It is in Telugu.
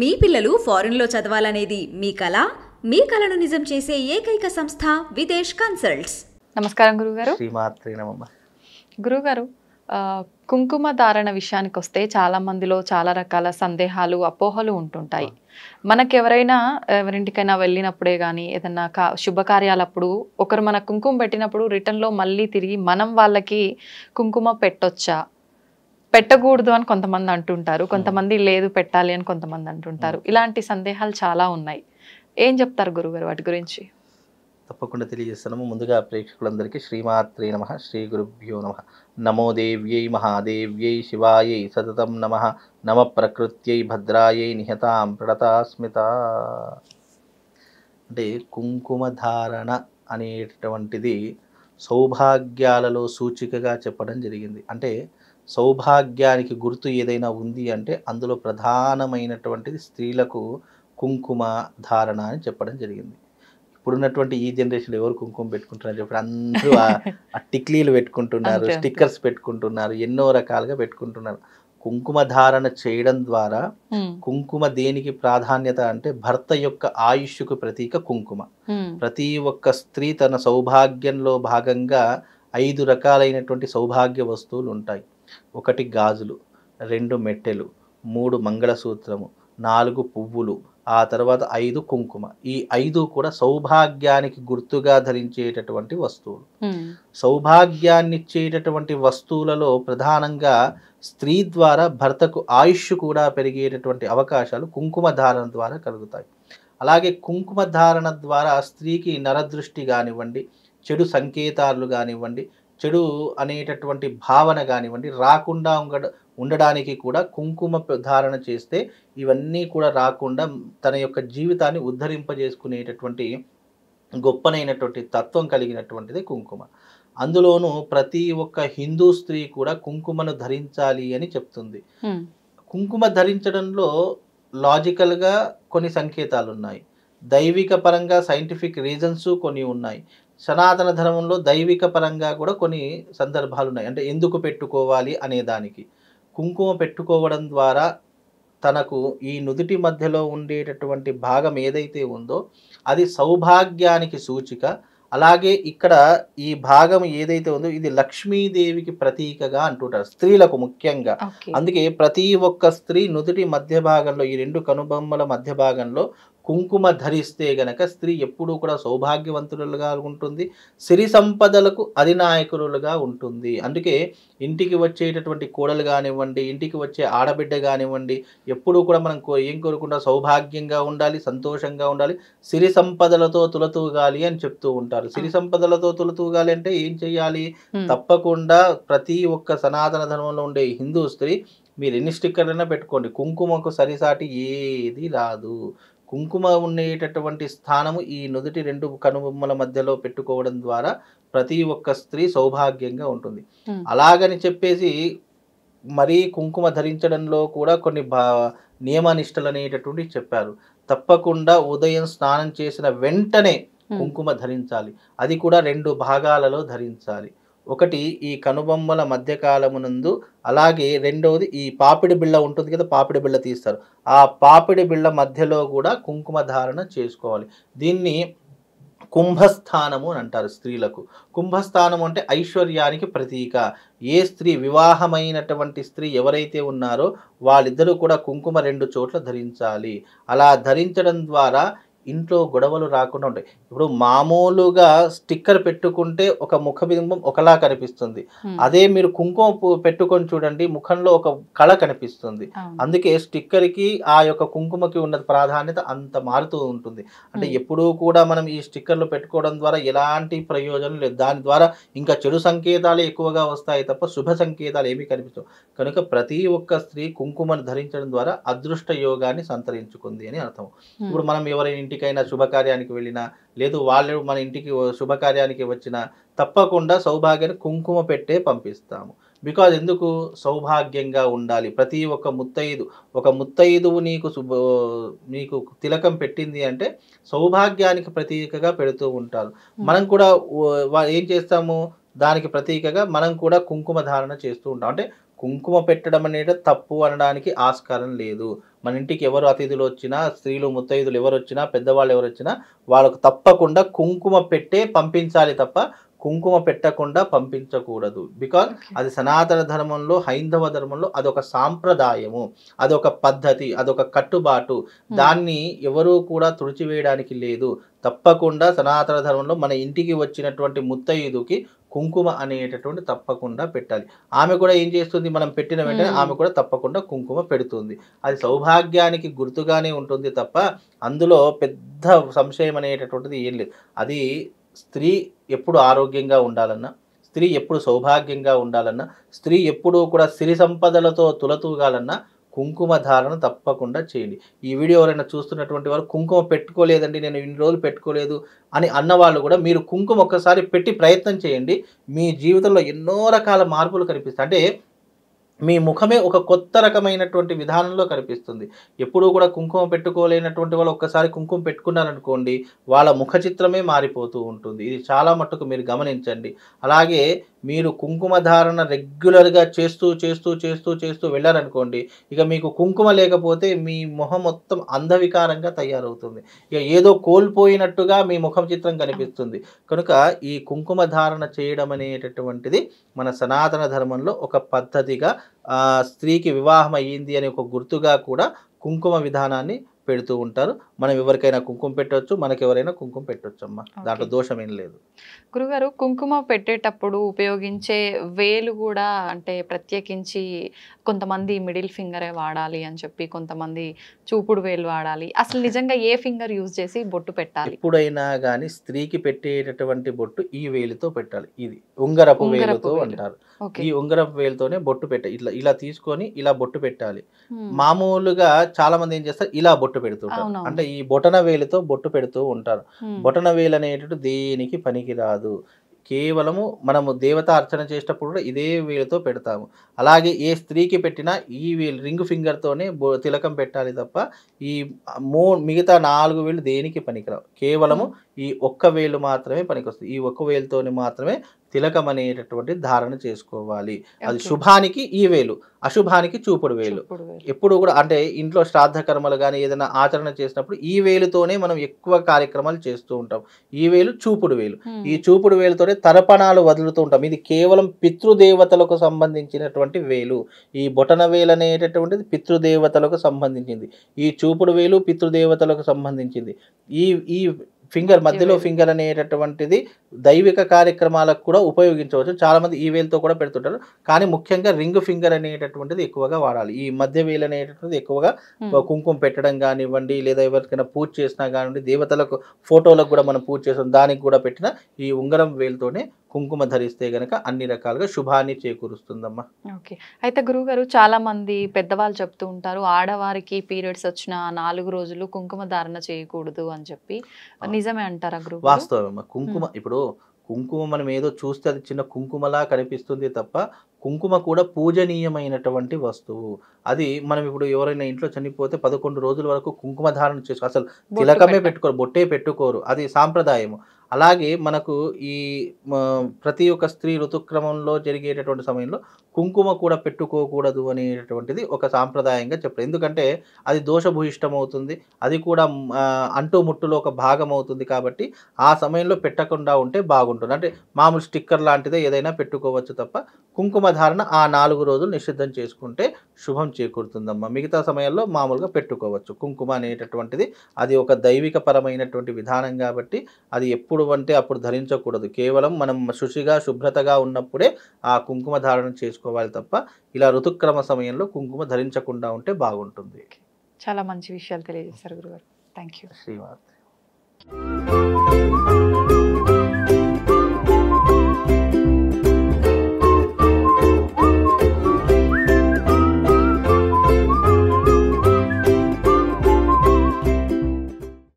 మీ పిల్లలు లో చదవాలనేది మీ కళ మీ కళను నిజం చేసే ఏకైక సంస్థ విదేశ్ కన్సల్ట్స్ నమస్కారం గురుగారు గురుగారు కుంకుమ ధారణ విషయానికి వస్తే చాలా మందిలో చాలా రకాల సందేహాలు అపోహలు ఉంటుంటాయి మనకెవరైనా ఎవరింటికైనా వెళ్ళినప్పుడే కానీ ఏదన్నా కా శుభకార్యాలప్పుడు ఒకరు మన కుంకుమ పెట్టినప్పుడు రిటర్న్లో మళ్ళీ తిరిగి మనం వాళ్ళకి కుంకుమ పెట్టొచ్చా పెట్టకూడదు అని కొంతమంది అంటుంటారు hmm. కొంతమంది లేదు పెట్టాలి అని కొంతమంది అంటుంటారు hmm. ఇలాంటి సందేహాలు చాలా ఉన్నాయి ఏం చెప్తారు గురుగారు వాటి గురించి తప్పకుండా తెలియజేస్తున్నాము ముందుగా ప్రేక్షకులందరికీ శ్రీమాత్రే నమ శ్రీ గురుభ్యో నమ నమో దేవ్యై మహాదేవ్యై శివాయై సతతం నమ నమ ప్రకృత్యై భద్రాయై నిహతాం ప్రణతాస్మిత అంటే కుంకుమధారణ అనేటటువంటిది సౌభాగ్యాలలో సూచికగా చెప్పడం జరిగింది అంటే సౌభాగ్యానికి గుర్తు ఏదైనా ఉంది అంటే అందులో ప్రధానమైనటువంటిది స్త్రీలకు కుంకుమ ధారణ అని చెప్పడం జరిగింది ఇప్పుడున్నటువంటి ఈ జనరేషన్ ఎవరు కుంకుమ పెట్టుకుంటున్నారు చెప్పి అందరూ ఆ టిక్లీలు పెట్టుకుంటున్నారు స్టిక్కర్స్ పెట్టుకుంటున్నారు ఎన్నో రకాలుగా పెట్టుకుంటున్నారు కుంకుమ ధారణ చేయడం ద్వారా కుంకుమ దేనికి ప్రాధాన్యత అంటే భర్త యొక్క ఆయుష్కు ప్రతీక కుంకుమ ప్రతి ఒక్క స్త్రీ తన సౌభాగ్యంలో భాగంగా ఐదు రకాలైనటువంటి సౌభాగ్య వస్తువులు ఉంటాయి ఒకటి గాజులు రెండు మెట్టెలు మూడు మంగళసూత్రము నాలుగు పువ్వులు ఆ తర్వాత ఐదు కుంకుమ ఈ ఐదు కూడా సౌభాగ్యానికి గుర్తుగా ధరించేటటువంటి వస్తువులు సౌభాగ్యాన్ని ఇచ్చేటటువంటి వస్తువులలో ప్రధానంగా స్త్రీ ద్వారా భర్తకు ఆయుష్ కూడా పెరిగేటటువంటి అవకాశాలు కుంకుమ ధారణ ద్వారా కలుగుతాయి అలాగే కుంకుమ ధారణ ద్వారా స్త్రీకి నరదృష్టి కానివ్వండి చెడు సంకేతాలు కానివ్వండి చెడు అనేటటువంటి భావన కానివ్వండి రాకుండా ఉండ ఉండడానికి కూడా కుంకుమ ధారణ చేస్తే ఇవన్నీ కూడా రాకుండా తన యొక్క జీవితాన్ని ఉద్ధరింపజేసుకునేటటువంటి గొప్పనైనటువంటి తత్వం కలిగినటువంటిది కుంకుమ అందులోనూ ప్రతి ఒక్క హిందూ స్త్రీ కూడా కుంకుమను ధరించాలి అని చెప్తుంది కుంకుమ ధరించడంలో లాజికల్గా కొన్ని సంకేతాలు ఉన్నాయి దైవిక పరంగా సైంటిఫిక్ రీజన్స్ కొన్ని ఉన్నాయి సనాతన ధర్మంలో దైవిక పరంగా కూడా కొన్ని సందర్భాలు ఉన్నాయి అంటే ఎందుకు పెట్టుకోవాలి అనే దానికి కుంకుమ పెట్టుకోవడం ద్వారా తనకు ఈ నుదుటి మధ్యలో ఉండేటటువంటి భాగం ఏదైతే ఉందో అది సౌభాగ్యానికి సూచిక అలాగే ఇక్కడ ఈ భాగం ఏదైతే ఉందో ఇది లక్ష్మీదేవికి ప్రతీకగా అంటుంటారు స్త్రీలకు ముఖ్యంగా అందుకే ప్రతి ఒక్క స్త్రీ నుదుటి మధ్య భాగంలో ఈ రెండు కనుబొమ్మల మధ్య భాగంలో కుంకుమ ధరిస్తే గనక స్త్రీ ఎప్పుడూ కూడా సౌభాగ్యవంతులుగా ఉంటుంది సిరి సంపదలకు అధినాయకులుగా ఉంటుంది అందుకే ఇంటికి వచ్చేటటువంటి కోడలు కానివ్వండి ఇంటికి వచ్చే ఆడబిడ్డ కానివ్వండి ఎప్పుడూ కూడా మనం ఏం కోరుకుంటా సౌభాగ్యంగా ఉండాలి సంతోషంగా ఉండాలి సిరి సంపదలతో తులతూగాలి అని చెప్తూ ఉంటారు సిరి సంపదలతో తులతూగాలి అంటే ఏం చేయాలి తప్పకుండా ప్రతి ఒక్క సనాతన ధర్మంలో ఉండే హిందూ స్త్రీ మీరు ఎన్ని స్టిక్కర్లైనా పెట్టుకోండి కుంకుమకు సరిసాటి ఏది రాదు కుంకుమ ఉండేటటువంటి స్థానము ఈ నుదుటి రెండు కనుబొమ్మల మధ్యలో పెట్టుకోవడం ద్వారా ప్రతి ఒక్క స్త్రీ సౌభాగ్యంగా ఉంటుంది అలాగని చెప్పేసి మరీ కుంకుమ ధరించడంలో కూడా కొన్ని బా నియమనిష్టలు అనేటటువంటి చెప్పారు తప్పకుండా ఉదయం స్నానం చేసిన వెంటనే కుంకుమ ధరించాలి అది కూడా రెండు భాగాలలో ధరించాలి ఒకటి ఈ కనుబొమ్మల మధ్యకాలమునందు అలాగే రెండవది ఈ పాపిడి బిళ్ళ ఉంటుంది కదా పాపిడి బిళ్ళ తీస్తారు ఆ పాపిడి బిళ్ళ మధ్యలో కూడా కుంకుమ ధారణ చేసుకోవాలి దీన్ని కుంభస్థానము అని అంటారు స్త్రీలకు కుంభస్థానం అంటే ఐశ్వర్యానికి ప్రతీక ఏ స్త్రీ వివాహమైనటువంటి స్త్రీ ఎవరైతే ఉన్నారో వాళ్ళిద్దరూ కూడా కుంకుమ రెండు చోట్ల ధరించాలి అలా ధరించడం ద్వారా ఇంట్లో గొడవలు రాకుండా ఉంటాయి ఇప్పుడు మామూలుగా స్టిక్కర్ పెట్టుకుంటే ఒక ముఖ బింబం ఒకలా కనిపిస్తుంది అదే మీరు కుంకుమ పెట్టుకొని చూడండి ముఖంలో ఒక కళ కనిపిస్తుంది అందుకే స్టిక్కర్కి ఆ యొక్క కుంకుమకి ఉన్న ప్రాధాన్యత అంత మారుతూ ఉంటుంది అంటే ఎప్పుడూ కూడా మనం ఈ స్టిక్కర్లు పెట్టుకోవడం ద్వారా ఎలాంటి ప్రయోజనం లేదు దాని ద్వారా ఇంకా చెడు సంకేతాలు ఎక్కువగా వస్తాయి తప్ప శుభ సంకేతాలు ఏమీ కనిపించవు కనుక ప్రతి ఒక్క స్త్రీ కుంకుమను ధరించడం ద్వారా అదృష్ట యోగాన్ని సంతరించుకుంది అని అర్థం ఇప్పుడు మనం ఎవరైనా ఇంటికి ఇంటికైనా శుభకార్యానికి వెళ్ళినా లేదు వాళ్ళు మన ఇంటికి శుభకార్యానికి వచ్చినా తప్పకుండా సౌభాగ్యాన్ని కుంకుమ పెట్టే పంపిస్తాము బికాజ్ ఎందుకు సౌభాగ్యంగా ఉండాలి ప్రతి ఒక్క ముత్తైదు ఒక ముత్తైదువు నీకు శుభ నీకు తిలకం పెట్టింది అంటే సౌభాగ్యానికి ప్రతీకగా పెడుతూ ఉంటారు మనం కూడా ఏం చేస్తాము దానికి ప్రతీకగా మనం కూడా కుంకుమ ధారణ చేస్తూ ఉంటాం అంటే కుంకుమ పెట్టడం అనేది తప్పు అనడానికి ఆస్కారం లేదు మన ఇంటికి ఎవరు అతిథులు వచ్చినా స్త్రీలు ముత్తైదులు ఎవరు వచ్చినా పెద్దవాళ్ళు ఎవరు వచ్చినా వాళ్ళకు తప్పకుండా కుంకుమ పెట్టే పంపించాలి తప్ప కుంకుమ పెట్టకుండా పంపించకూడదు బికాజ్ అది సనాతన ధర్మంలో హైందవ ధర్మంలో అదొక సాంప్రదాయము అదొక పద్ధతి అదొక కట్టుబాటు దాన్ని ఎవరూ కూడా తుడిచివేయడానికి లేదు తప్పకుండా సనాతన ధర్మంలో మన ఇంటికి వచ్చినటువంటి ముత్తయిదుకి కుంకుమ అనేటటువంటి తప్పకుండా పెట్టాలి ఆమె కూడా ఏం చేస్తుంది మనం పెట్టిన వెంటనే ఆమె కూడా తప్పకుండా కుంకుమ పెడుతుంది అది సౌభాగ్యానికి గుర్తుగానే ఉంటుంది తప్ప అందులో పెద్ద సంశయం అనేటటువంటిది ఏం లేదు అది స్త్రీ ఎప్పుడు ఆరోగ్యంగా ఉండాలన్నా స్త్రీ ఎప్పుడు సౌభాగ్యంగా ఉండాలన్నా స్త్రీ ఎప్పుడు కూడా సిరి సంపదలతో తులతూగాలన్నా కుంకుమ ధారణ తప్పకుండా చేయండి ఈ వీడియో ఎవరైనా చూస్తున్నటువంటి వారు కుంకుమ పెట్టుకోలేదండి నేను ఇన్ని రోజులు పెట్టుకోలేదు అని అన్నవాళ్ళు కూడా మీరు కుంకుమ ఒక్కసారి పెట్టి ప్రయత్నం చేయండి మీ జీవితంలో ఎన్నో రకాల మార్పులు కనిపిస్తాయి అంటే మీ ముఖమే ఒక కొత్త రకమైనటువంటి విధానంలో కనిపిస్తుంది ఎప్పుడూ కూడా కుంకుమ పెట్టుకోలేనటువంటి వాళ్ళు ఒక్కసారి కుంకుమ పెట్టుకున్నారనుకోండి వాళ్ళ ముఖ చిత్రమే మారిపోతూ ఉంటుంది ఇది చాలా మట్టుకు మీరు గమనించండి అలాగే మీరు కుంకుమ ధారణ రెగ్యులర్గా చేస్తూ చేస్తూ చేస్తూ చేస్తూ వెళ్ళారనుకోండి ఇక మీకు కుంకుమ లేకపోతే మీ మొహం మొత్తం అంధవికారంగా తయారవుతుంది ఇక ఏదో కోల్పోయినట్టుగా మీ ముఖం చిత్రం కనిపిస్తుంది కనుక ఈ కుంకుమ ధారణ చేయడం అనేటటువంటిది మన సనాతన ధర్మంలో ఒక పద్ధతిగా స్త్రీకి వివాహం అయ్యింది అనే ఒక గుర్తుగా కూడా కుంకుమ విధానాన్ని పెడుతూ ఉంటారు మనం ఎవరికైనా కుంకుమ పెట్టవచ్చు మనకి ఎవరైనా కుంకుమ పెట్టవచ్చు అమ్మా దాంట్లో దోషం ఏం లేదు గురుగారు కుంకుమ పెట్టేటప్పుడు ఉపయోగించే వేలు కూడా అంటే ప్రత్యేకించి కొంతమంది మిడిల్ ఫింగరే వాడాలి అని చెప్పి కొంతమంది చూపుడు వేలు వాడాలి అసలు నిజంగా ఏ ఫింగర్ యూజ్ చేసి బొట్టు పెట్టాలి ఎప్పుడైనా కానీ స్త్రీకి పెట్టేటటువంటి బొట్టు ఈ వేలుతో పెట్టాలి ఇది ఉంగరపు వేలుతో అంటారు ఈ ఉంగరపు వేలుతోనే బొట్టు పెట్టాలి ఇట్లా ఇలా తీసుకొని ఇలా బొట్టు పెట్టాలి మామూలుగా చాలా మంది ఏం చేస్తారు ఇలా బొట్టు బొట్టు పెడుతుంటారు అంటే ఈ బొటన వేలితో బొట్టు పెడుతూ ఉంటారు బొటన వేలు అనేటట్టు దేనికి పనికిరాదు కేవలము మనము దేవత అర్చన చేసేటప్పుడు కూడా ఇదే వేలుతో పెడతాము అలాగే ఏ స్త్రీకి పెట్టినా ఈ వేలు రింగ్ ఫింగర్తోనే తిలకం పెట్టాలి తప్ప ఈ మూ మిగతా నాలుగు వేలు దేనికి పనికిరావు కేవలము ఈ ఒక్క వేలు మాత్రమే పనికి ఈ ఒక్క వేలుతోనే మాత్రమే తిలకం అనేటటువంటి ధారణ చేసుకోవాలి అది శుభానికి ఈ వేలు అశుభానికి చూపుడు వేలు ఎప్పుడు కూడా అంటే ఇంట్లో శ్రాద్ధ కర్మలు కానీ ఏదైనా ఆచరణ చేసినప్పుడు ఈ వేలుతోనే మనం ఎక్కువ కార్యక్రమాలు చేస్తూ ఉంటాం ఈ వేలు చూపుడు వేలు ఈ చూపుడు వేలుతోనే తర్పణాలు వదులుతూ ఉంటాం ఇది కేవలం పితృదేవతలకు సంబంధించినటువంటి వేలు ఈ బొటన వేలు అనేటటువంటిది పితృదేవతలకు సంబంధించింది ఈ చూపుడు వేలు పితృదేవతలకు సంబంధించింది ఈ ఈ ఫింగర్ మధ్యలో ఫింగర్ అనేటటువంటిది దైవిక కార్యక్రమాలకు కూడా ఉపయోగించవచ్చు మంది ఈ వేలతో కూడా పెడుతుంటారు కానీ ముఖ్యంగా రింగ్ ఫింగర్ అనేటటువంటిది ఎక్కువగా వాడాలి ఈ మధ్య వేలు అనేటటువంటిది ఎక్కువగా కుంకుమ పెట్టడం కానివ్వండి లేదా ఎవరికైనా పూజ చేసినా కానివ్వండి దేవతలకు ఫోటోలకు కూడా మనం పూజ చేసాం దానికి కూడా పెట్టిన ఈ ఉంగరం వేలుతోనే కుంకుమ ధరిస్తే గనక అన్ని రకాలుగా శుభాన్ని చేకూరుస్తుందమ్మా ఓకే అయితే గారు చాలా మంది పెద్దవాళ్ళు చెప్తూ ఉంటారు ఆడవారికి పీరియడ్స్ వచ్చిన నాలుగు రోజులు కుంకుమ ధారణ చేయకూడదు అని చెప్పి నిజమే అంటారా గురువు వాస్తవమ్మా కుంకుమ ఇప్పుడు కుంకుమ మనం ఏదో చూస్తే అది చిన్న కుంకుమలా కనిపిస్తుంది తప్ప కుంకుమ కూడా పూజనీయమైనటువంటి వస్తువు అది మనం ఇప్పుడు ఎవరైనా ఇంట్లో చనిపోతే పదకొండు రోజుల వరకు కుంకుమ ధారణ చేసుకో అసలు తిలకమే పెట్టుకోరు బొట్టే పెట్టుకోరు అది సాంప్రదాయము అలాగే మనకు ఈ ప్రతి ఒక్క స్త్రీ ఋతుక్రమంలో జరిగేటటువంటి సమయంలో కుంకుమ కూడా పెట్టుకోకూడదు అనేటటువంటిది ఒక సాంప్రదాయంగా చెప్పారు ఎందుకంటే అది దోషభూయిష్టం అవుతుంది అది కూడా అంటూ ముట్టులో ఒక భాగం అవుతుంది కాబట్టి ఆ సమయంలో పెట్టకుండా ఉంటే బాగుంటుంది అంటే మామూలు స్టిక్కర్ లాంటిదే ఏదైనా పెట్టుకోవచ్చు తప్ప కుంకుమ ధారణ ఆ నాలుగు రోజులు నిషిద్ధం చేసుకుంటే శుభం చేకూరుతుందమ్మా మిగతా సమయాల్లో మామూలుగా పెట్టుకోవచ్చు కుంకుమ అనేటటువంటిది అది ఒక దైవిక పరమైనటువంటి విధానం కాబట్టి అది ఎప్పుడు ఎప్పుడు అంటే అప్పుడు ధరించకూడదు కేవలం మనం శుచిగా శుభ్రతగా ఉన్నప్పుడే ఆ కుంకుమ ధారణ చేసుకోవాలి తప్ప ఇలా ఋతుక్రమ సమయంలో కుంకుమ ధరించకుండా ఉంటే బాగుంటుంది చాలా మంచి విషయాలు తెలియజేశారు గురుగారు థ్యాంక్ యూ శ్రీవార్త